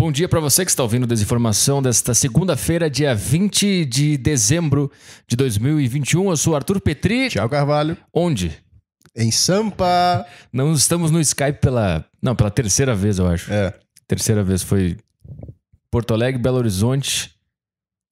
Bom dia para você que está ouvindo Desinformação desta segunda-feira, dia 20 de dezembro de 2021. Eu sou Arthur Petri. Tchau, Carvalho. Onde? Em Sampa. Não estamos no Skype pela. Não, pela terceira vez, eu acho. É. Terceira vez foi Porto Alegre, Belo Horizonte.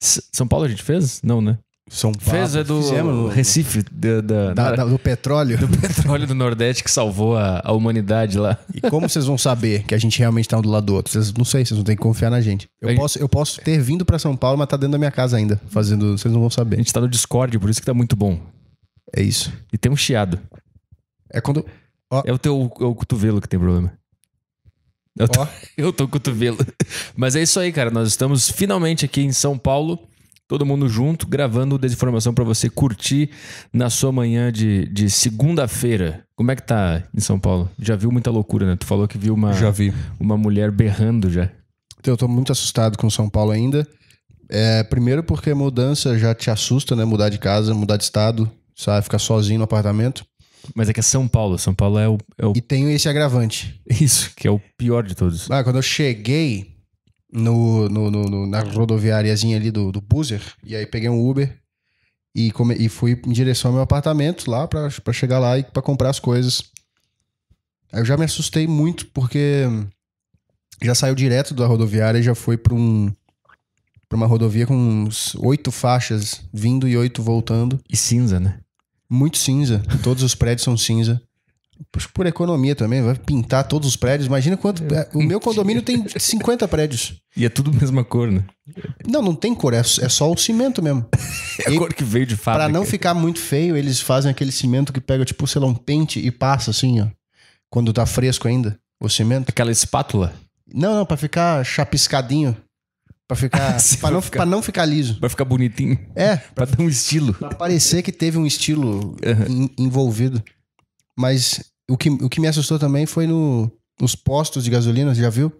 S São Paulo a gente fez? Não, né? São Paulo. Fez é do Fizemos, Recife, do, do, da, da, do petróleo. Do petróleo do Nordeste que salvou a, a humanidade lá. E como vocês vão saber que a gente realmente está um do lado do outro? Vocês, não sei, vocês não têm que confiar na gente. Eu, posso, eu posso ter vindo para São Paulo, mas tá dentro da minha casa ainda, fazendo. Vocês não vão saber. A gente está no Discord, por isso que tá muito bom. É isso. E tem um chiado. É quando. Ó. É o teu é o cotovelo que tem problema. Eu tô, eu tô cotovelo. Mas é isso aí, cara. Nós estamos finalmente aqui em São Paulo todo mundo junto, gravando Desinformação para você curtir na sua manhã de, de segunda-feira. Como é que tá em São Paulo? Já viu muita loucura, né? Tu falou que viu uma, já vi. uma mulher berrando já. Então, eu tô muito assustado com São Paulo ainda. É, primeiro porque mudança já te assusta, né? Mudar de casa, mudar de estado, sabe? Ficar sozinho no apartamento. Mas é que é São Paulo. São Paulo é o... É o... E tem esse agravante. Isso, que é o pior de todos. Ah, quando eu cheguei no, no, no, na rodoviáriazinha ali do, do Boozer. E aí peguei um Uber e, come, e fui em direção ao meu apartamento lá para chegar lá e para comprar as coisas. Aí eu já me assustei muito porque já saiu direto da rodoviária e já foi para um para uma rodovia com uns oito faixas vindo e oito voltando. E cinza, né? Muito cinza. Todos os prédios são cinza por economia também, vai pintar todos os prédios. Imagina quanto. É, o meu condomínio tem 50 prédios. E é tudo mesma cor, né? Não, não tem cor, é, é só o cimento mesmo. É a e cor que veio de fábrica. Pra não ficar muito feio, eles fazem aquele cimento que pega, tipo, sei lá, um pente e passa assim, ó. Quando tá fresco ainda, o cimento. Aquela espátula? Não, não, pra ficar chapiscadinho. Pra ficar. pra, não, ficar pra não ficar liso. Pra ficar bonitinho. É. Pra, pra dar um estilo. Pra parecer que teve um estilo uhum. in, envolvido. Mas o que, o que me assustou também foi no, nos postos de gasolina, você já viu?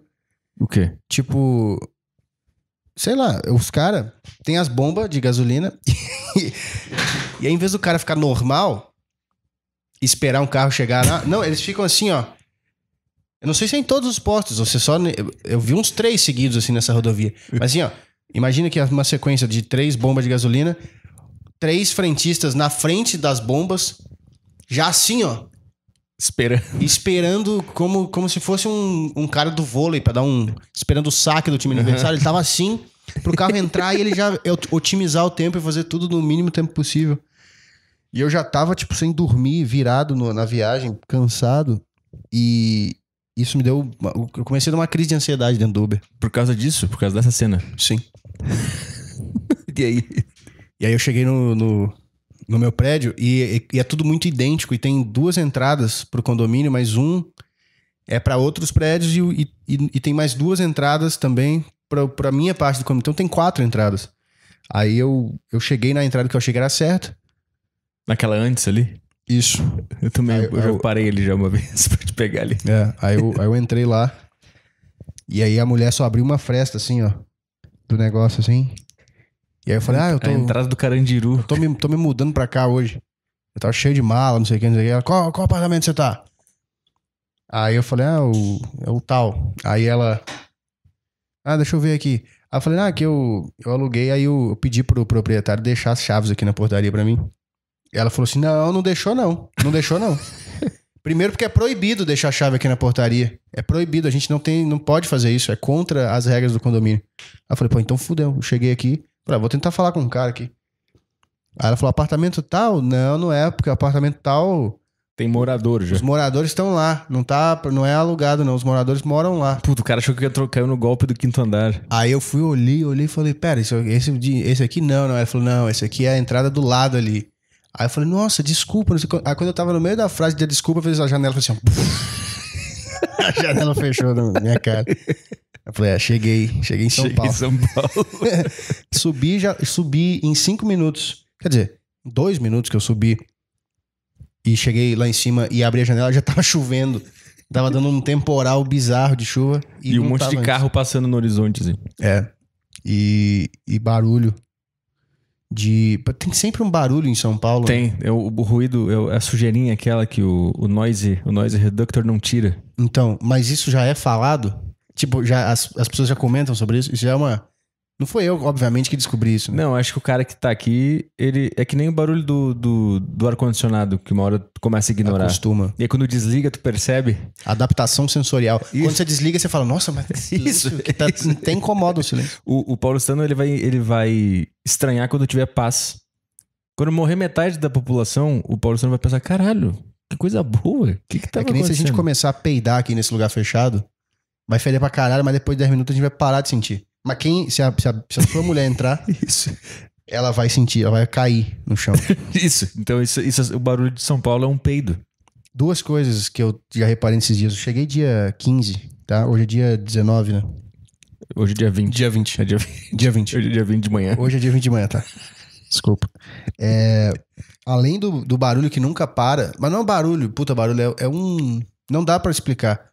O quê? Tipo. Sei lá, os caras têm as bombas de gasolina e, aí, em vez do cara ficar normal, esperar um carro chegar lá. Não, eles ficam assim, ó. Eu não sei se é em todos os postos, ou se é só. Eu, eu vi uns três seguidos assim nessa rodovia. Mas assim, ó. Imagina que é uma sequência de três bombas de gasolina, três frentistas na frente das bombas, já assim, ó. Esperando. Esperando como, como se fosse um, um cara do vôlei para dar um. Esperando o saque do time uhum. adversário. Ele tava assim pro carro entrar e ele já otimizar o tempo e fazer tudo no mínimo tempo possível. E eu já tava, tipo, sem dormir, virado no, na viagem, cansado. E isso me deu. Uma, eu comecei a dar uma crise de ansiedade dentro do Uber. Por causa disso? Por causa dessa cena? Sim. e aí? E aí eu cheguei no, no no meu prédio e, e, é tudo muito idêntico e tem duas entradas para o condomínio, mas um é para outros prédios e, e, e, tem mais duas entradas também para a minha parte do condomínio. Então tem quatro entradas. Aí eu, eu cheguei na entrada que eu achei que era certa. Naquela antes ali? Isso. Eu também aí, eu, eu, eu parei ali já uma vez para te pegar ali. É, aí eu, aí eu entrei lá e aí a mulher só abriu uma fresta assim, ó, do negócio assim. E aí eu falei, ah, eu tô. A entrada do Carandiru. tô me, tô me mudando pra cá hoje. Eu tava cheio de mala, não sei o que, não sei o que. Ela, qual, qual apartamento você tá? Aí eu falei, ah, o, é o tal. Aí ela, ah, deixa eu ver aqui. Aí eu falei, ah, que eu, eu aluguei, aí eu, eu pedi pro proprietário deixar as chaves aqui na portaria pra mim. E ela falou assim, não, não deixou não, não deixou não. Primeiro porque é proibido deixar a chave aqui na portaria. É proibido, a gente não tem, não pode fazer isso, é contra as regras do condomínio. Aí eu falei, pô, então fudeu. Eu cheguei aqui, Falei, ah, vou tentar falar com um cara aqui. Aí ela falou: apartamento tal? Não, não é, porque apartamento tal. Tem morador já. Os moradores estão lá. Não, tá, não é alugado, não. Os moradores moram lá. Puto o cara achou que ia trocar no golpe do quinto andar. Aí eu fui, olhei, olhei e falei: pera, esse, esse, esse aqui não, não. É. ela falou: não, esse aqui é a entrada do lado ali. Aí eu falei: nossa, desculpa. Não sei, aí quando eu tava no meio da frase de desculpa, eu fiz a janela, falei assim: ó, a janela fechou na minha cara. Eu falei, é, cheguei, cheguei em São cheguei Paulo. Em São Paulo. subi, já, subi em cinco minutos. Quer dizer, dois minutos que eu subi e cheguei lá em cima e abri a janela, já tava chovendo. Tava dando um temporal bizarro de chuva. E, e um monte de carro passando no horizonte, assim. É. E, e barulho. De. Tem sempre um barulho em São Paulo. Né? Tem. Né? É o, o, ruído, é a sujeirinha é aquela que o, o, noise, o noise reductor não tira. Então, mas isso já é falado? Tipo, já as, as pessoas já comentam sobre isso. Isso já é uma. Não foi eu, obviamente, que descobri isso. Né? Não, acho que o cara que tá aqui, ele. É que nem o barulho do, do, do ar-condicionado, que uma hora tu começa a ignorar. Acostuma. E aí quando desliga, tu percebe. Adaptação sensorial. Isso. Quando você desliga, você fala, nossa, mas. Isso. Que tá, isso. tem incomoda o silêncio. O, o paulistano, ele vai, ele vai estranhar quando tiver paz. Quando morrer metade da população, o paulistano vai pensar, caralho, que coisa boa. O que, que tá acontecendo? É que nem se a gente começar a peidar aqui nesse lugar fechado vai feder pra caralho, mas depois de 10 minutos a gente vai parar de sentir. Mas quem, se a, se a, se a sua mulher entrar, isso. ela vai sentir, ela vai cair no chão. isso. Então, isso, isso, o barulho de São Paulo é um peido. Duas coisas que eu já reparei nesses dias. Eu cheguei dia 15, tá? Hoje é dia 19, né? Hoje é dia 20. Dia 20. É dia 20. Dia 20. Hoje é dia 20 de manhã. Hoje é dia 20 de manhã, tá? Desculpa. É, além do, do barulho que nunca para, mas não é um barulho, puta barulho, é, é um. Não dá para explicar.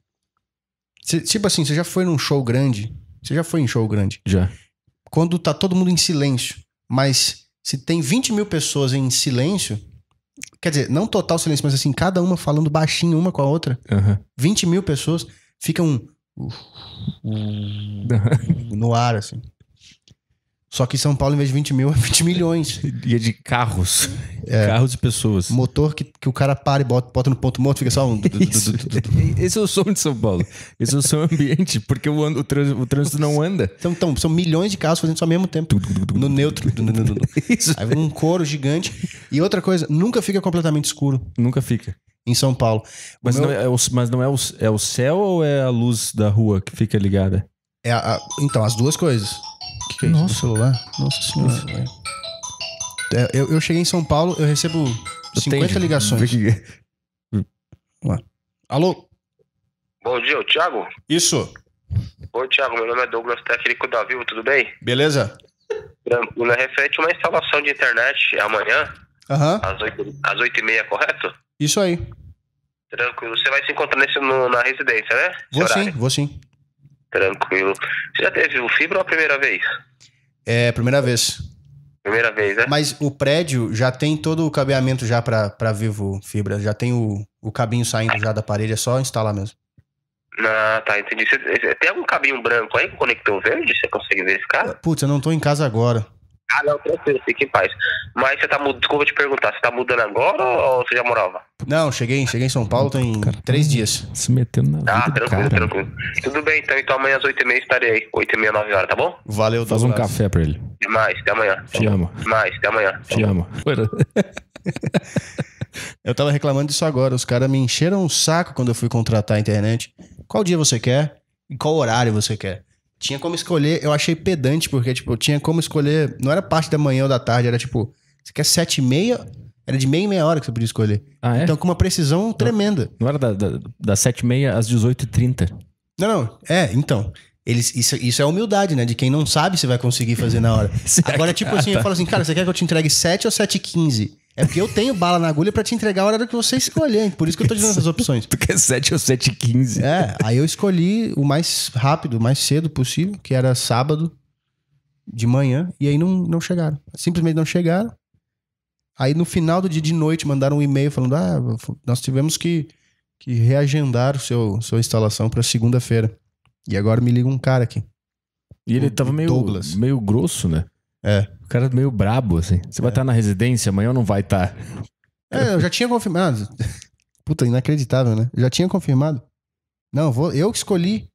Cê, tipo assim, você já foi num show grande? Você já foi em show grande? Já. Quando tá todo mundo em silêncio, mas se tem 20 mil pessoas em silêncio, quer dizer, não total silêncio, mas assim, cada uma falando baixinho uma com a outra, uhum. 20 mil pessoas ficam um, uh, no ar, assim. Só que São Paulo, em vez de 20 mil, é 20 milhões. E é de carros. É. Carros e pessoas. Motor que, que o cara para e bota, bota no ponto morto, fica só um. Isso, esse é o som de São Paulo. Esse é o som ambiente, porque o, o, o trânsito não anda. Então, então, são milhões de carros fazendo isso ao mesmo tempo. no neutro. Isso. Aí um couro gigante. E outra coisa, nunca fica completamente escuro. Nunca fica em São Paulo. É, é mas, não, é o, mas não é o, é o céu ou é a luz da rua que fica ligada? É a, a, então, as duas coisas. Que que é Nossa. isso no celular? Nossa senhora. Isso, É, eu, eu cheguei em São Paulo, eu recebo 50 ligações. É. Vamos lá. Alô? Bom dia, o Thiago? Isso, Oi, Thiago, meu nome é Douglas, técnico da Vivo, tudo bem? beleza? Tranquilo, é referente uma instalação de internet amanhã, Aham, às 8, e meia, correto? isso aí. Tranquilo, você vai se encontrar nesse, no- na residência, né? Vou sim, vou sim. Tranquilo. Você já teve o fibra ou a primeira vez? É, primeira vez. Primeira vez, né? Mas o prédio já tem todo o cabeamento já para vivo fibra, já tem o, o cabinho saindo já da parede, é só instalar mesmo. Ah, tá, entendi. tem algum cabinho branco aí que conectou verde? Você consegue ver esse cara? Putz, eu não tô em casa agora. Ah, não, tranquilo, fique em paz. Mas você tá mudando, desculpa te perguntar, você tá mudando agora ou você já morava? Não, cheguei, cheguei em São Paulo tem cara, três dias. Se metendo na Ah, vida, tranquilo, cara. tranquilo. Tudo bem, então, então amanhã às 8h30 estarei aí. 8h30, 9 horas, tá bom? Valeu, Faz tá um café pra ele. Demais, até amanhã. Te amo. Demais, até amanhã. Te amo. Eu tava reclamando disso agora. Os caras me encheram o saco quando eu fui contratar a internet. Qual dia você quer? Em qual horário você quer? Tinha como escolher, eu achei pedante, porque, tipo, tinha como escolher. Não era parte da manhã ou da tarde, era tipo, você quer sete e meia? Era de meia e meia hora que você podia escolher. Ah, é? Então, com uma precisão tremenda. Não, não era da, da, das sete e meia às 18h30. Não, não. É, então. Eles, isso, isso é humildade, né? De quem não sabe se vai conseguir fazer na hora. Agora, tipo assim, ah, eu tá. falo assim, cara, você quer que eu te entregue 7 ou 7 e 15? É porque eu tenho bala na agulha para te entregar a hora que você escolher. Por isso que eu tô te dando essas opções. Tu quer 7 ou 7 h 15. É, aí eu escolhi o mais rápido, o mais cedo possível, que era sábado de manhã, e aí não, não chegaram. Simplesmente não chegaram. Aí no final do dia de noite mandaram um e-mail falando: ah, nós tivemos que, que reagendar o seu, sua instalação para segunda-feira. E agora me liga um cara aqui. E ele tava meio, Douglas. meio grosso, né? É. O cara é meio brabo, assim. Você vai é. estar na residência, amanhã ou não vai estar. É, eu já tinha confirmado. Puta, inacreditável, né? Eu já tinha confirmado. Não, vou, eu que escolhi.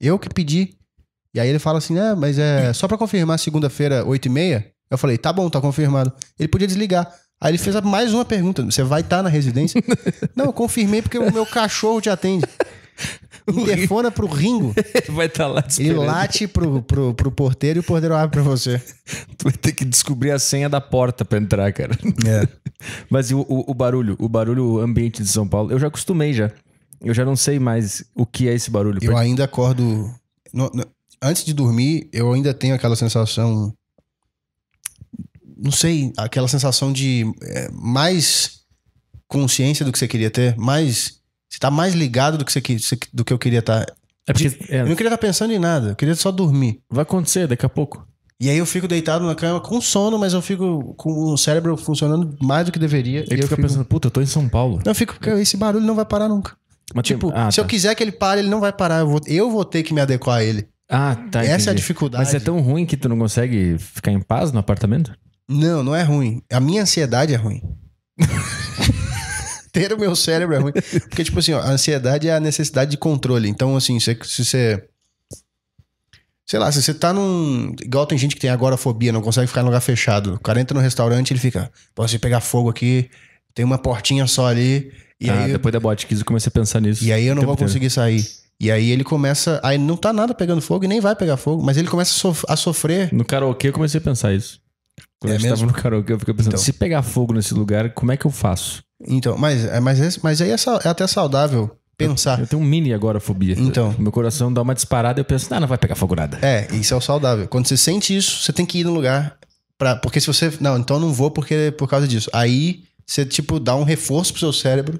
Eu que pedi. E aí ele fala assim, né, mas é só para confirmar segunda-feira, oito e meia. Eu falei, tá bom, tá confirmado. Ele podia desligar. Aí ele fez mais uma pergunta. Você vai estar tá na residência? não, eu confirmei porque o meu cachorro te atende. Interfona pro Ringo. vai estar tá lá te esperando. Ele late pro, pro, pro porteiro e o porteiro abre pra você. tu vai ter que descobrir a senha da porta pra entrar, cara. É. Mas o, o, o barulho, o barulho o ambiente de São Paulo, eu já acostumei já. Eu já não sei mais o que é esse barulho. Eu ainda acordo. No, no, antes de dormir, eu ainda tenho aquela sensação. Não sei, aquela sensação de é, mais consciência do que você queria ter, mais você tá mais ligado do que, você, do que eu queria estar. Tá. É porque, é. Eu não queria estar tá pensando em nada, eu queria só dormir. Vai acontecer daqui a pouco. E aí eu fico deitado na cama com sono, mas eu fico com o cérebro funcionando mais do que deveria. Ele e eu fico pensando, puta, eu tô em São Paulo. Não, eu fico, esse barulho não vai parar nunca. Mas tipo, tem... ah, se tá. eu quiser que ele pare, ele não vai parar. Eu vou, eu vou ter que me adequar a ele. Ah, tá. Essa entendi. é a dificuldade. Mas é tão ruim que tu não consegue ficar em paz no apartamento? Não, não é ruim. A minha ansiedade é ruim. ter o meu cérebro é ruim. Porque, tipo assim, ó, a ansiedade é a necessidade de controle. Então, assim, se, você. Sei lá, se você tá num. Igual tem gente que tem fobia não consegue ficar em lugar fechado. O cara entra no restaurante ele fica. Posso ir pegar fogo aqui, tem uma portinha só ali. E ah, aí, depois da 15 eu comecei a pensar nisso. E aí eu não vou conseguir sair. E aí ele começa. Aí não tá nada pegando fogo e nem vai pegar fogo, mas ele começa a, sof a sofrer. No karaokê eu comecei a pensar isso. Quando é eu estava no karaokê, eu fiquei pensando, então. se pegar fogo nesse lugar, como é que eu faço? Então, mas, é, mas, mas aí é, é até saudável pensar. Eu, eu, tenho um mini agora fobia. Então. Meu coração dá uma disparada e eu penso, ah, não vai pegar fogo nada. É, isso é o saudável. Quando você sente isso, você tem que ir no lugar. Pra, porque se você. Não, então não vou porque por causa disso. Aí você, tipo, dá um reforço pro seu cérebro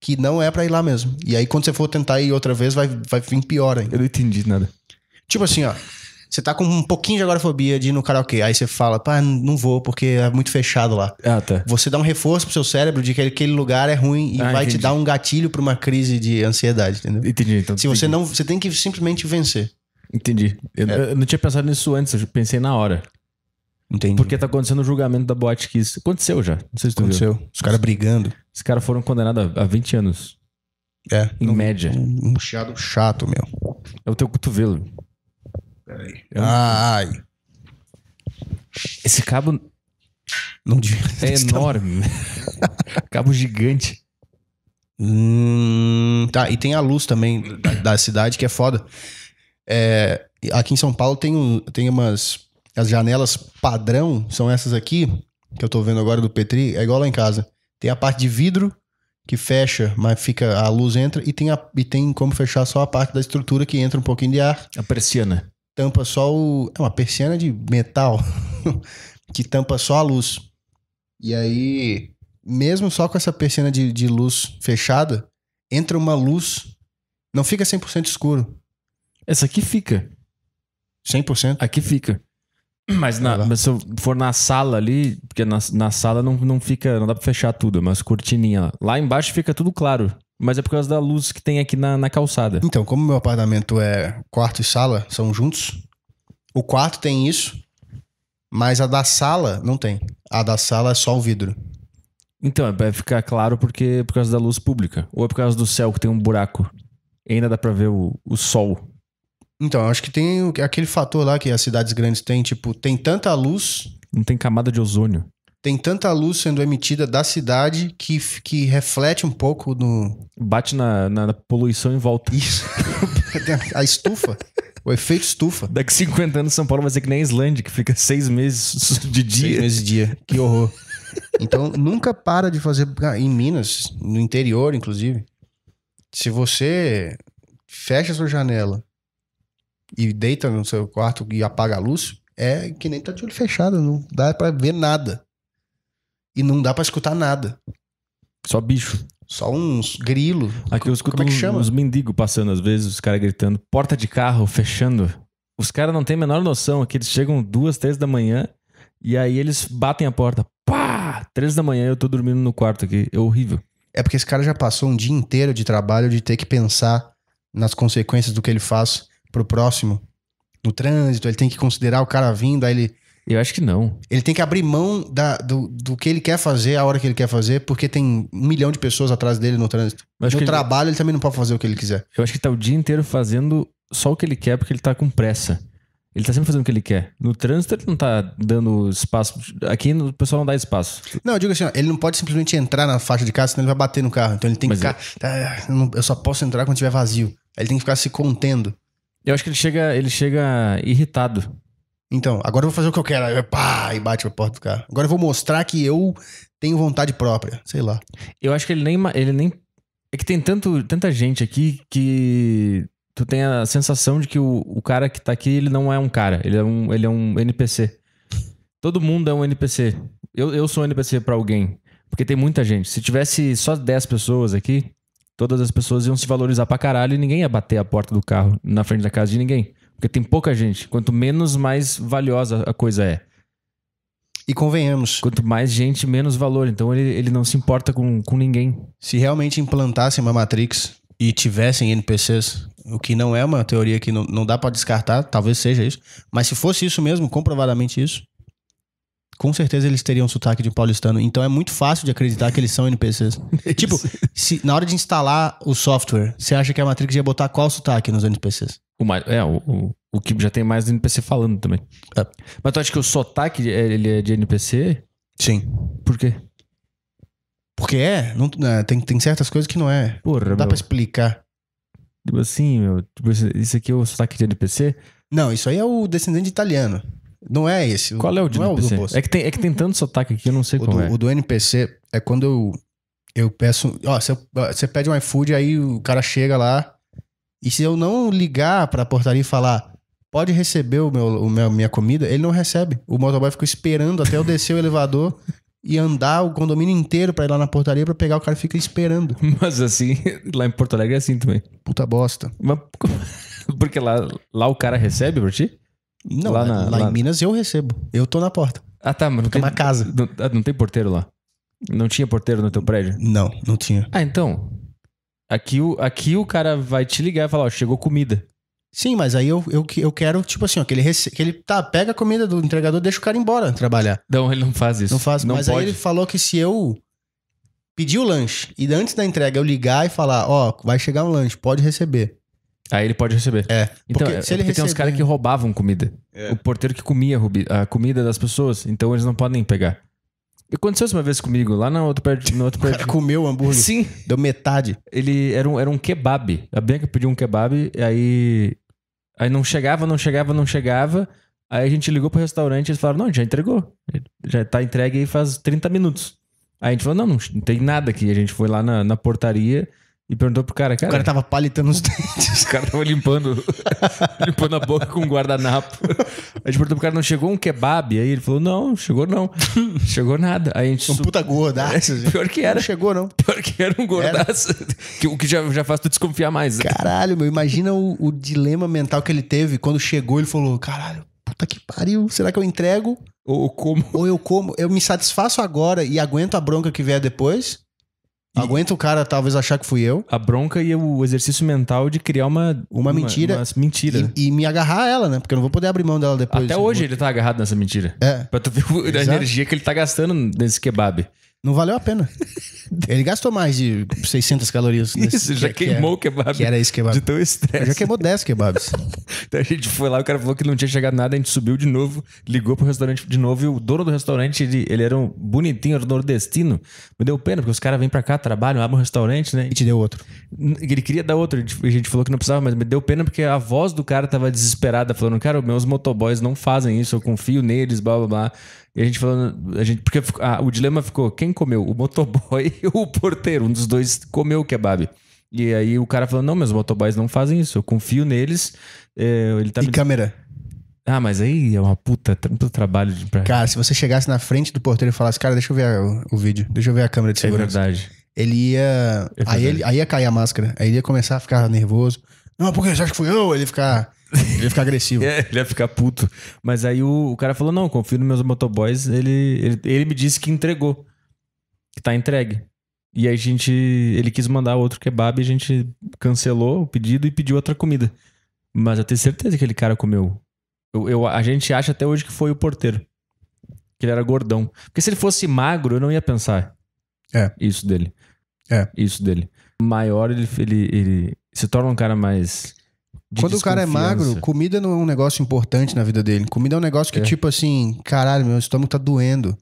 que não é para ir lá mesmo. E aí, quando você for tentar ir outra vez, vai, vai vir pior ainda. Eu não entendi nada. Tipo assim, ó. Você tá com um pouquinho de agorafobia de ir no karaokê. Aí você fala, pá, não vou porque é muito fechado lá. Ah, tá. Você dá um reforço pro seu cérebro de que aquele lugar é ruim e ah, vai entendi. te dar um gatilho pra uma crise de ansiedade, entendeu? Entendi. Então, Se entendi. você não. Você tem que simplesmente vencer. Entendi. Eu, é. eu, não tinha pensado nisso antes, eu pensei na hora. Entendi. Porque tá acontecendo o julgamento da boate que isso. Aconteceu já. Não sei se tu Aconteceu. Viu. Os caras brigando. Os caras foram condenados a 20 anos. É. Em um, média. Um, um chiado chato, meu. É o teu cotovelo. Eu... É Ai. Esse cabo. Não devia É enorme. Cabo... cabo gigante. Hum, tá, e tem a luz também da, da cidade que é foda. É, aqui em São Paulo tem, um, tem umas. As janelas padrão são essas aqui, que eu tô vendo agora do Petri, é igual lá em casa. Tem a parte de vidro que fecha, mas fica a luz entra e tem, a, e tem como fechar só a parte da estrutura que entra um pouquinho de ar. A persiana. Né? tampa só o. É uma persiana de metal que tampa só a luz. E aí, mesmo só com essa persiana de, de luz fechada, entra uma luz. Não fica 100% escuro. Essa aqui fica. 100%? Aqui fica. Mas, na, mas, se eu for na sala ali, porque na, na sala não, não fica, não dá pra fechar tudo, é mas cortininha. Lá embaixo fica tudo claro. Mas é por causa da luz que tem aqui na, na calçada. Então, como meu apartamento é quarto e sala, são juntos. O quarto tem isso, mas a da sala não tem. A da sala é só o vidro. Então, vai ficar claro porque é por causa da luz pública. Ou é por causa do céu que tem um buraco. E ainda dá pra ver o, o sol. Então, acho que tem aquele fator lá que as cidades grandes têm, tipo, tem tanta luz. Não tem camada de ozônio tem tanta luz sendo emitida da cidade que, que reflete um pouco no. Bate na, na, na poluição em volta. Isso. a estufa. O efeito estufa. Daqui 50 anos, São Paulo vai ser que nem a Islândia, que fica seis meses de dia. Seis meses de dia. Que horror. Então, nunca para de fazer. Em Minas, no interior, inclusive. Se você fecha sua janela e deita no seu quarto e apaga a luz, é que nem tá de olho fechado, não dá para ver nada e não dá para escutar nada. Só bicho. Só uns grilos Aqui eu escuto Como é que chama? uns mendigos passando, às vezes, os caras gritando, porta de carro fechando. Os caras não têm a menor noção que eles chegam duas, três da manhã e aí eles batem a porta. Pá! Três da manhã eu tô dormindo no quarto aqui. É horrível. É porque esse cara já passou um dia inteiro de trabalho de ter que pensar nas consequências do que ele faz pro próximo. No trânsito, ele tem que considerar o cara vindo, aí ele eu acho que não. Ele tem que abrir mão da, do, do que ele quer fazer, a hora que ele quer fazer, porque tem um milhão de pessoas atrás dele no trânsito. No trabalho, ele também não pode fazer o que ele quiser. Eu acho que ele tá o dia inteiro fazendo só o que ele quer, porque ele tá com pressa. Ele tá sempre fazendo o que ele quer. No trânsito, ele não tá dando espaço. Aqui o pessoal não dá espaço. Não, eu digo assim, ó, ele não pode simplesmente entrar na faixa de casa, senão ele vai bater no carro. Então ele tem Mas que ficar. É- ah, eu... eu só posso entrar quando tiver vazio. Ele tem que ficar se contendo. Eu acho que ele chega, ele chega irritado então, agora eu vou fazer o que eu quero. Aí, pá, e bate a porta do carro. Agora eu vou mostrar que eu tenho vontade própria. Sei lá. Eu acho que ele nem. Ele nem... É que tem tanto, tanta gente aqui que tu tem a sensação de que o, o cara que tá aqui, ele não é um cara. Ele é um, ele é um NPC. Todo mundo é um NPC. Eu, eu sou um NPC para alguém. Porque tem muita gente. Se tivesse só 10 pessoas aqui, todas as pessoas iam se valorizar pra caralho e ninguém ia bater a porta do carro na frente da casa de ninguém. Porque tem pouca gente. Quanto menos, mais valiosa a coisa é. E convenhamos. Quanto mais gente, menos valor. Então ele, ele não se importa com, com ninguém. Se realmente implantassem uma Matrix e tivessem NPCs, o que não é uma teoria que não, não dá para descartar, talvez seja isso. Mas se fosse isso mesmo, comprovadamente isso, com certeza eles teriam sotaque de paulistano. Então é muito fácil de acreditar que eles são NPCs. É tipo, se, na hora de instalar o software, você acha que a Matrix ia botar qual sotaque nos NPCs? O mais, é, o, o, o que já tem mais NPC falando também. É. Mas tu acha que o sotaque é, ele é de NPC? Sim. Por quê? Porque é. Não, é, tem, tem certas coisas que não é. Porra, não dá meu. pra explicar. Tipo assim, meu. Tipo, isso aqui é o sotaque de NPC? Não, isso aí é o descendente italiano. Não é esse. Qual é o de NPC? É, o é, que tem, é que tem tanto sotaque aqui, eu não sei o qual do, é. O do NPC é quando eu, eu peço... Ó, você, você pede um iFood, aí o cara chega lá e se eu não ligar pra portaria e falar pode receber o meu, o meu, minha comida, ele não recebe. O motoboy fica esperando até eu descer o elevador e andar o condomínio inteiro para ir lá na portaria para pegar o cara fica esperando. Mas assim, lá em Porto Alegre é assim também. Puta bosta. Mas, porque lá, lá o cara recebe por ti? Não, lá, né? na, lá, lá em Minas eu recebo. Eu tô na porta. Ah, tá, mas não Fica tem. uma casa. Não, ah, não tem porteiro lá. Não tinha porteiro no teu prédio? Não, não tinha. Ah, então. Aqui, o- aqui o cara vai te ligar e falar: ó, chegou comida. Sim, mas aí eu, eu, eu quero, tipo assim, ó, que ele, rece... que ele tá, pega a comida do entregador, deixa o cara embora trabalhar. Não, ele não faz isso. Não faz, não mas pode. aí ele falou que se eu pedir o lanche e antes da entrega eu ligar e falar, ó, vai chegar um lanche, pode receber. Aí ele pode receber. É. Então, porque, é, se é porque tem uns caras que roubavam comida. É. O porteiro que comia a comida das pessoas, então eles não podem pegar. E aconteceu uma vez comigo, lá na outro prédio, no outro prédio. O cara comeu hambúrguer. Sim. Deu metade. Ele era um, era um kebab. A Bianca pediu um kebab, e aí. Aí não chegava, não chegava, não chegava. Aí a gente ligou pro restaurante e eles falaram: não, já entregou. Já tá entregue aí faz 30 minutos. Aí a gente falou: não, não, não tem nada aqui. A gente foi lá na, na portaria e perguntou pro cara, cara. O cara tava palitando os dentes. Os caras tava limpando, limpando a boca com um guardanapo. A gente perguntou pro cara, não chegou um kebab? Aí ele falou, não, chegou não. Chegou nada. Aí a gente. Um puta gordaço. É, pior que era. Não chegou não. Pior que era um gordaço. Era. o que já, já faz tu desconfiar mais. Né? Caralho, meu, imagina o, o dilema mental que ele teve quando chegou. Ele falou, caralho, puta que pariu, será que eu entrego? Ou como? Ou eu como? Eu me satisfaço agora e aguento a bronca que vier depois? Aguenta o cara talvez achar que fui eu. A bronca e o exercício mental de criar uma... Uma, mentira. Uma mentira. E, e me agarrar a ela, né? Porque eu não vou poder abrir mão dela depois. Até hoje ele tá agarrado nessa mentira. É. Pra tu ver Exato. a energia que ele tá gastando nesse kebab. Não valeu a pena. Ele gastou mais de 600 calorias. Nesse, isso, já que, é queimou que o é kebab. Que era esse kebab. De tão estresse. Já queimou 10 kebabs. então a gente foi lá, o cara falou que não tinha chegado nada, a gente subiu de novo, ligou pro restaurante de novo e o dono do restaurante, ele, ele era um bonitinho, era nordestino. Me deu pena, porque os caras vêm pra cá, trabalham, abrem um restaurante, né? E te deu outro. Ele queria dar outro, a gente falou que não precisava, mas me deu pena porque a voz do cara tava desesperada, falando, cara, meus motoboys não fazem isso, eu confio neles, blá blá blá. E a gente falando, a gente, porque ah, o dilema ficou: quem comeu? O motoboy ou o porteiro? Um dos dois comeu o kebab. E aí o cara falando: não, meus motoboys não fazem isso, eu confio neles. É, ele tá e me... câmera? Ah, mas aí é uma puta, é tanto trabalho de pra... Cara, se você chegasse na frente do porteiro e falasse, cara, deixa eu ver o, o, vídeo, deixa eu ver a câmera de é segurança. É verdade. Ele ia. É verdade. Aí, ele, aí ia cair a máscara, aí ele ia começar a ficar nervoso. Não, porque você acha que fui eu? Ele ia ficar ele ia ficar agressivo. é, ele ia ficar puto. Mas aí o, o cara falou: não, confio nos meus motoboys. Ele, ele, ele me disse que entregou. Que tá entregue. E aí a gente. Ele quis mandar outro kebab e a gente cancelou o pedido e pediu outra comida. Mas eu tenho certeza que aquele cara comeu. Eu, eu, a gente acha até hoje que foi o porteiro. Que ele era gordão. Porque se ele fosse magro, eu não ia pensar. É. Isso dele. É. Isso dele. Maior, ele, ele, ele se torna um cara mais de Quando o cara é magro, comida não é um negócio importante na vida dele. Comida é um negócio que, é. tipo assim, caralho, meu estômago tá doendo.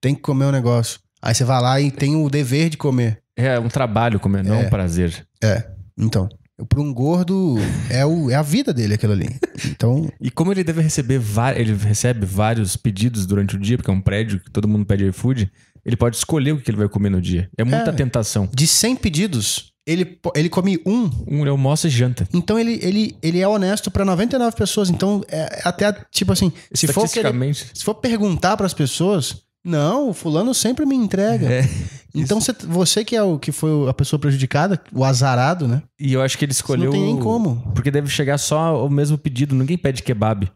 Tem que comer um negócio. Aí você vai lá e tem o dever de comer. É, é um trabalho comer, não é um é. prazer. É. Então, para um gordo, é, o, é a vida dele aquilo ali. Então... e como ele deve receber ele recebe vários pedidos durante o dia, porque é um prédio que todo mundo pede iFood, ele pode escolher o que ele vai comer no dia. É muita é, tentação. De 100 pedidos, ele, ele come um. Um, ele almoça e janta. Então ele, ele, ele é honesto para 99 pessoas. Então, é, é até tipo assim, se for, querer, se for perguntar para as pessoas, não, o fulano sempre me entrega. É, então você, você que é o que foi a pessoa prejudicada, o azarado, né? E eu acho que ele escolheu. Você não tem nem como. Porque deve chegar só o mesmo pedido, ninguém pede kebab.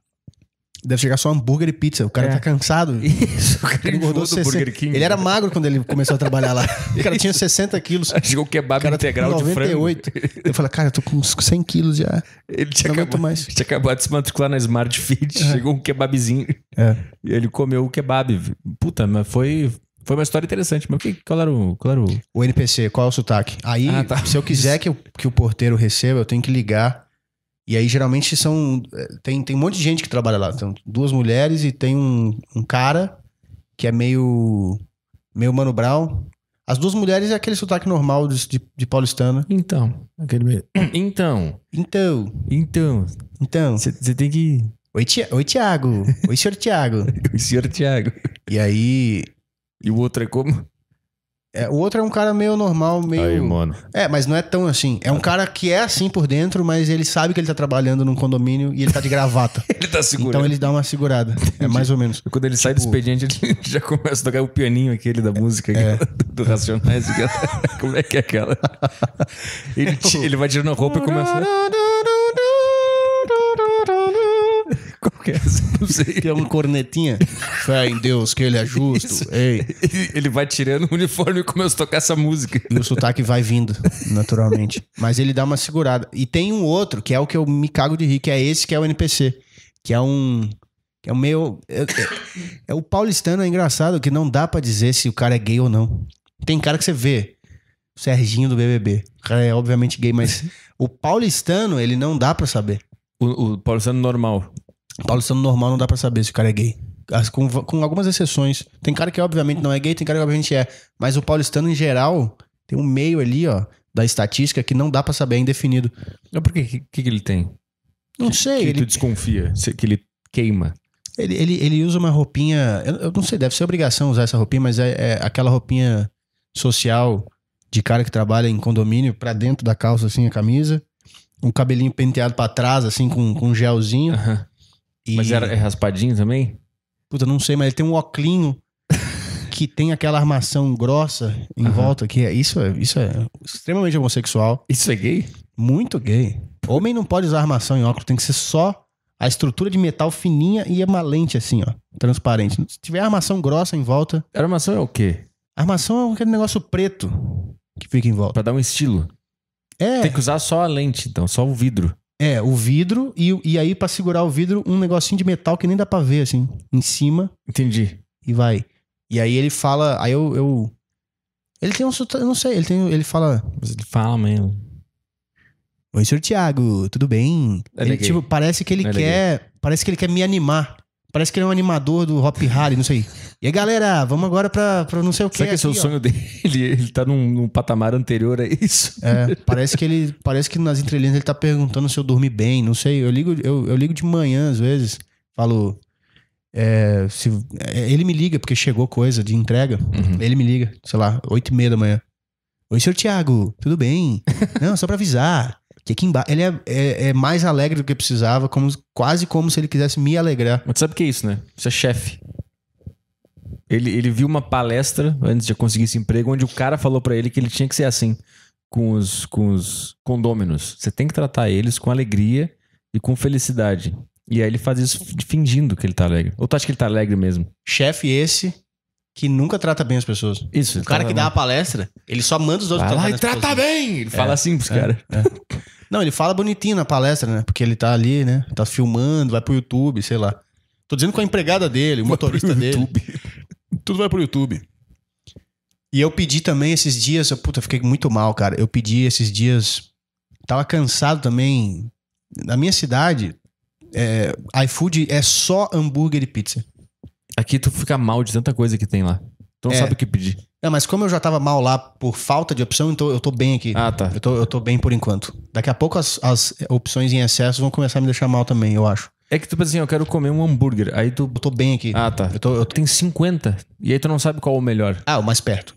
Deve chegar só hambúrguer e pizza. O cara é. tá cansado. Isso, o cara engordou 60. King, ele era magro quando ele começou a trabalhar lá. O cara tinha 60 quilos. Chegou kebab o kebab tá integral 98. de frango. Eu falei, cara, eu tô com uns 100 quilos já. Ele tinha, acabado, mais. tinha acabado de se matricular na Smart Fit. É. Chegou um kebabzinho. É. E ele comeu o kebab. Puta, mas foi... Foi uma história interessante, mas que, qual, era o, qual era o. O NPC, qual é o sotaque? Aí, ah, tá. se eu quiser que, que o porteiro receba, eu tenho que ligar e aí, geralmente, são. Eh, tem, tem um monte de gente que trabalha lá. Tem duas mulheres e tem um, um cara que é meio. meio Mano Brown. As duas mulheres é aquele sotaque normal de, de, de paulistana. Então, aquele mesmo. Então. Então. Então. Então. Você tem que. Oi, tia, Oi, Tiago. Oi, senhor Tiago. Oi, senhor Tiago. E aí. E o outro é como? É, o outro é um cara meio normal, meio. Aí, mano. É, mas não é tão assim. É um ah. cara que é assim por dentro, mas ele sabe que ele tá trabalhando num condomínio e ele tá de gravata. ele tá segurando. Então ele dá uma segurada. É mais ou menos. quando ele tipo... sai do tipo, expediente, ele já começa a tocar o pianinho aquele da música é. aquela, do Racionais. Aquela... Como é que é aquela? Ele, ele vai tirando a roupa e começa. Porque assim, não sei. Que é um cornetinha. Fé em Deus, que ele é justo. Ei. Ele vai tirando o uniforme e começa a tocar essa música. E o sotaque vai vindo, naturalmente. Mas ele dá uma segurada. E tem um outro, que é o que eu me cago de rir, que é esse que é o NPC. Que é um. Que é o meio É, é, é o paulistano, é engraçado, que não dá para dizer se o cara é gay ou não. Tem cara que você vê. O Serginho do BBB. O cara é obviamente gay, mas o paulistano, ele não dá para saber. O, o, paulistano normal. Paulistano é normal não dá para saber se o cara é gay. com, com, algumas exceções. Tem cara que obviamente não é gay, tem cara que obviamente é. Mas o paulistano em geral tem um meio ali, ó, da estatística que não dá para saber, é indefinido. Mas por que, que, que ele tem? Não que, sei. Que ele... tu desconfia, que ele queima. Ele, ele, ele usa uma roupinha. Eu, eu, não sei, deve ser obrigação usar essa roupinha, mas é, é aquela roupinha social de cara que trabalha em condomínio, para dentro da calça, assim, a camisa. Um cabelinho penteado para trás, assim, com, com um gelzinho. Uhum. E... Mas era é raspadinho também? Puta, não sei, mas ele tem um oclinho que tem aquela armação grossa em uhum. volta, que é isso, é isso é extremamente homossexual. Isso é gay? Muito gay. Homem não pode usar armação em óculos, tem que ser só a estrutura de metal fininha e uma lente assim, ó, transparente. Se tiver armação grossa em volta. A armação é o quê? Armação é aquele negócio preto que fica em volta. Pra dar um estilo. É. Tem que usar só a lente, então, só o vidro. É, o vidro e, e aí para segurar o vidro um negocinho de metal que nem dá para ver assim, em cima. Entendi. E vai. E aí ele fala, aí eu, eu ele tem um eu não sei, ele tem, ele fala, Mas ele fala mesmo. Oi, senhor Tiago, tudo bem? ele, tipo, parece que ele quer, parece que ele quer me animar. Parece que ele é um animador do Hop Harry, não sei. E aí, galera, vamos agora pra, pra não sei o que. Será que esse aqui, é o sonho ó. dele? Ele tá num, num, patamar anterior a isso? É, parece que ele. Parece que nas entrelinhas ele tá perguntando se eu dormi bem, não sei. Eu ligo, eu, eu ligo de manhã, às vezes. Falo. É, se, é, ele me liga, porque chegou coisa de entrega. Uhum. Ele me liga, sei lá, oito e meia da manhã. Oi, senhor Tiago, tudo bem? Não, só pra avisar que aqui embaixo. Ele é, é, é, mais alegre do que precisava, como, quase como se ele quisesse me alegrar. Mas sabe o que é isso, né? Você é chefe. Ele, ele viu uma palestra antes de conseguir esse emprego, onde o cara falou para ele que ele tinha que ser assim com os, com os condôminos. Você tem que tratar eles com alegria e com felicidade. E aí ele faz isso fingindo que ele tá alegre. Ou tu acha que ele tá alegre mesmo? Chefe esse que nunca trata bem as pessoas. Isso. O cara que dá a palestra, ele só manda os outros Vai lá e trata pessoas. bem! Ele é. fala assim pros é, caras. É. Não, ele fala bonitinho na palestra, né? Porque ele tá ali, né? Tá filmando, vai pro YouTube, sei lá. Tô dizendo com a empregada dele, o vai motorista dele. Tudo vai pro YouTube. E eu pedi também esses dias, eu, puta, fiquei muito mal, cara. Eu pedi esses dias, tava cansado também. Na minha cidade, é, iFood é só hambúrguer e pizza. Aqui tu fica mal de tanta coisa que tem lá. Tu não é. sabe o que pedir. Não, mas como eu já tava mal lá por falta de opção, então eu tô bem aqui. Ah, tá. Eu tô, eu tô bem por enquanto. Daqui a pouco as, as opções em excesso vão começar a me deixar mal também, eu acho. É que tu pensa assim, eu quero comer um hambúrguer. Aí tu. Eu tô bem aqui. Ah, tá. Eu tô, eu 50. E aí tu não sabe qual é o melhor. Ah, o mais perto.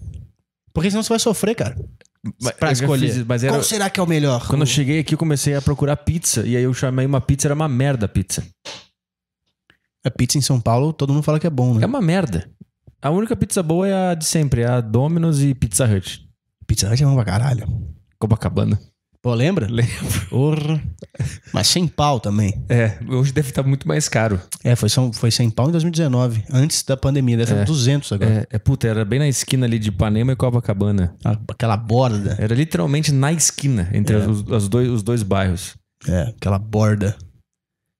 Porque senão você vai sofrer, cara. Mas, pra é escolher. Fiz, mas era... Qual será que é o melhor? Quando eu cheguei aqui, eu comecei a procurar pizza. E aí eu chamei uma pizza, era uma merda a pizza. A pizza em São Paulo, todo mundo fala que é bom, né? É uma merda. A única pizza boa é a de sempre, é a Domino's e Pizza Hut. Pizza Hut é bom pra caralho. Copacabana. Pô, lembra? Lembro. Mas sem pau também. É, hoje deve estar tá muito mais caro. É, foi, só, foi sem pau em 2019, antes da pandemia. Deve estar 200 é. agora. É, é, puta, era bem na esquina ali de Ipanema e Copacabana. Ah, aquela borda. Era literalmente na esquina, entre é. os, os, dois, os dois bairros. É, aquela borda.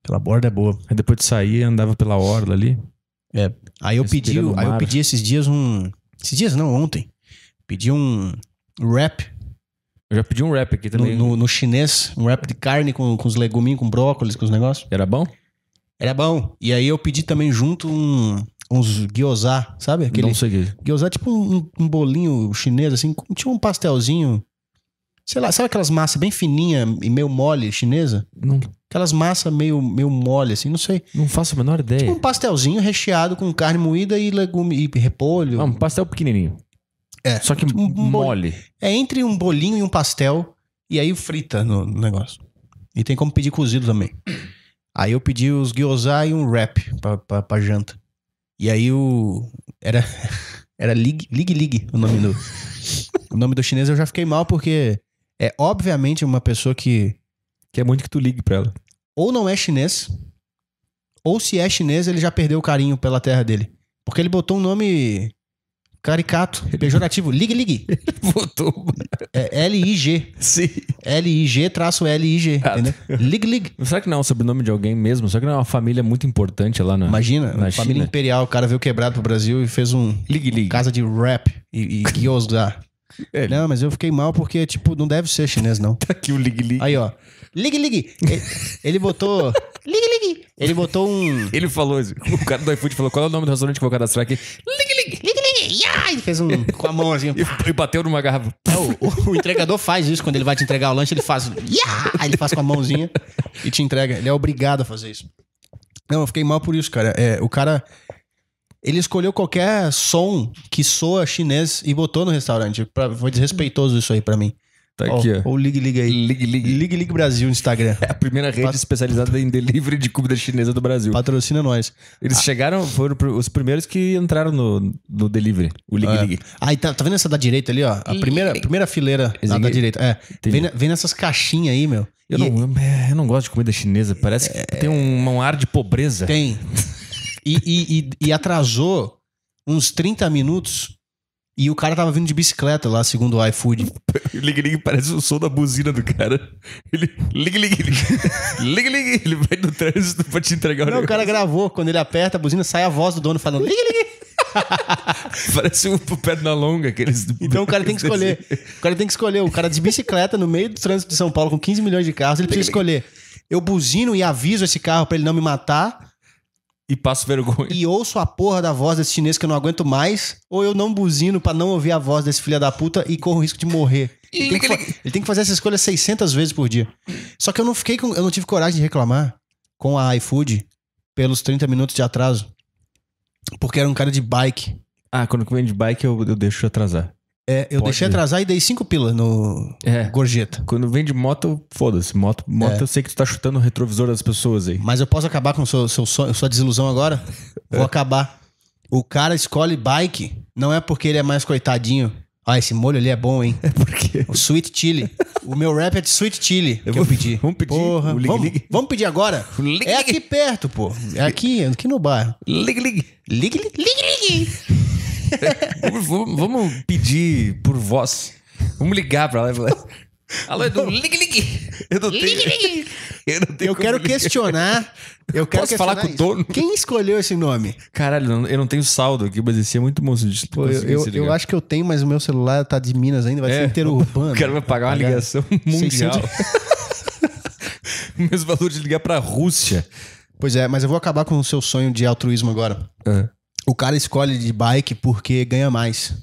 Aquela borda é boa. Aí depois de sair, andava pela orla ali. É. Aí eu pedi, aí eu pedi esses dias um. Esses dias não, ontem. Pedi um rap Eu já pedi um rap aqui também. No, no, no chinês, um rap de carne com, com os leguminhos, com brócolis, com os negócios. Era bom? Era bom. E aí eu pedi também junto um, uns gyoza, sabe? Aquele não sei o que. É gyoza é tipo um, um bolinho chinês, assim, tinha um pastelzinho Sei lá, sabe aquelas massas bem fininha e meio mole chinesa? Não. Aquelas massas meio, meio mole, assim, não sei. Não faço a menor ideia. Tipo um pastelzinho recheado com carne moída e legume e repolho. Ah, um pastel pequenininho. É. Só que tipo um mole. É entre um bolinho e um pastel. E aí frita no, no negócio. E tem como pedir cozido também. Aí eu pedi os gyoza e um wrap pra, pra, pra janta. E aí o. Era. Era Lig Lig Lig o nome do. o nome do chinês eu já fiquei mal porque é obviamente uma pessoa que. Quer é muito que tu ligue pra ela. Ou não é chinês, ou se é chinês, ele já perdeu o carinho pela terra dele. Porque ele botou um nome caricato, pejorativo. Ligue, ligue. Ele botou. É L-I-G. Sim. L-I-G traço L-I-G. Ligue, ligue. Será que não é o sobrenome de alguém mesmo? Será que não é uma família muito importante lá na. Imagina, na família imperial. O cara veio quebrado pro Brasil e fez um. Ligue, ligue. Casa de rap e, e gyoza. É, não, mas eu fiquei mal porque, tipo, não deve ser chinês, não. Tá aqui o Lig Lig. Aí, ó. Lig Lig. Ele, botou. Lig Lig. Ele botou um. Ele falou, o cara do iFood falou: qual é o nome do restaurante que eu vou cadastrar aqui? Lig Lig. Lig Lig. Yeah! Ele fez um. com a mão assim. E, e bateu numa garrafa. É, o, o, o, entregador faz isso quando ele vai te entregar o lanche, ele faz. Yeah! Aí ele faz com a mãozinha e te entrega. Ele é obrigado a fazer isso. Não, eu fiquei mal por isso, cara. É, o cara ele escolheu qualquer som que soa chinês e botou no restaurante. Pra, foi desrespeitoso isso aí para mim. Tá oh, aqui, ó. Ou ligue, ligue aí. Ligue, ligue. Ligue, ligue Brasil no Instagram. É a primeira rede Pat... especializada em delivery de comida chinesa do Brasil. Patrocina nós. Eles ah. chegaram, foram os primeiros que entraram no, no delivery, o ligue, é. Ah. ligue. Aí ah, tá, tá vendo essa da direita ali, ó? A primeira, primeira fileira da, da direita. É. Vem, vem nessas caixinhas aí, meu. Eu, e... não, eu não gosto de comida chinesa. Parece que é... tem um, um ar de pobreza. Tem. E, e, e, e atrasou uns 30 minutos e o cara tava vindo de bicicleta lá, segundo o iFood. Ligue, ligue, parece o som da buzina do cara. Ele. Ligue, ligue, ligue. ligue, ligue. Ele vai no trânsito pra te entregar o Não, negócio. o cara gravou. Quando ele aperta a buzina, sai a voz do dono falando: ligue, ligue. Parece um perna longa. Aqueles... Então o cara tem que escolher. O cara tem que escolher. O cara de bicicleta no meio do trânsito de São Paulo com 15 milhões de carros, ele precisa escolher. Eu buzino e aviso esse carro para ele não me matar e passo vergonha. E ouço a porra da voz desse chinês que eu não aguento mais, ou eu não buzino para não ouvir a voz desse filho da puta e corro o risco de morrer. Ele, tem que, ele... tem que, fazer essa escolha 600 vezes por dia. Só que eu não fiquei com, eu não tive coragem de reclamar com a iFood pelos 30 minutos de atraso. Porque era um cara de bike. Ah, quando vem de bike eu, eu deixo atrasar. É, eu Pode deixei atrasar e dei cinco pilas no é. gorjeta. Quando vende moto, foda-se. Moto, moto é. eu sei que tu tá chutando o retrovisor das pessoas aí. Mas eu posso acabar com seu, seu, sua desilusão agora? É. Vou é. acabar. O cara escolhe bike, não é porque ele é mais coitadinho. Ah, esse molho ali é bom, hein? É porque. O sweet chili. o meu rap é de sweet chili eu que vou, eu pedi. Vamos pedir. Porra, vamos, vamos pedir agora? é aqui perto, pô. É aqui, aqui no bairro. Ligue, ligue. Ligue, ligue, Lig, ligue vamos, pedir por voz. Vamos ligar pra ela e falar. Alô, Edu, ligue, ligue. Eu não tenho. Ligue, ligue. Eu, não tenho eu quero ligar. questionar. Eu quero Posso falar com isso. o dono? Quem escolheu esse nome? Caralho, eu não tenho saldo aqui, mas esse é muito moço de Pô, eu, eu, eu, acho que eu tenho, mas o meu celular tá de Minas ainda, vai é, ser interurbano. urbano quero vai pagar uma tá ligação mundial. o mesmo valor de ligar pra Rússia. Pois é, mas eu vou acabar com o seu sonho de altruísmo agora. É o cara escolhe de bike porque ganha mais.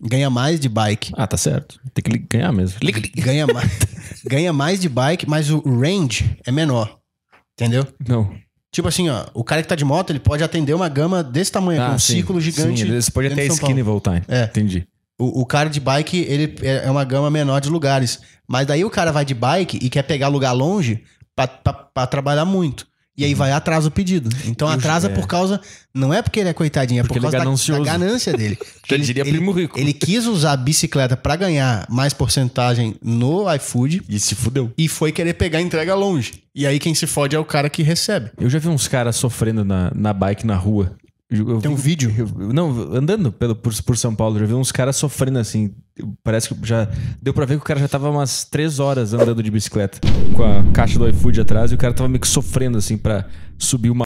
Ganha mais de bike. Ah, tá certo. Tem que ganhar mesmo. Ganha mais, ganha mais de bike, mas o range é menor. Entendeu? Não. Tipo assim, ó, o cara que tá de moto, ele pode atender uma gama desse tamanho, ah, com um sim, círculo gigante. Sim, você pode até a esquina e voltar. É. Entendi. O, o, cara de bike, ele é, é uma gama menor de lugares. Mas daí o cara vai de bike e quer pegar lugar longe para pra trabalhar muito. E aí uhum. vai atrasa o pedido. Então atrasa por é. causa. Não é porque ele é coitadinho, é porque por é causa da, da, ganância dele. que então ele, diria primo rico. Ele quis usar a bicicleta para ganhar mais porcentagem no iFood. E se fudeu. E foi querer pegar entrega longe. E aí quem se fode é o cara que recebe. Eu já vi uns caras sofrendo na, na bike na rua. Eu Tem vi, um vídeo? Eu, não, andando pelo, por, por São Paulo, já vi uns caras sofrendo assim. Parece que já. Deu pra ver que o cara já tava umas três horas andando de bicicleta com a caixa do iFood atrás e o cara tava meio que sofrendo assim pra subir uma.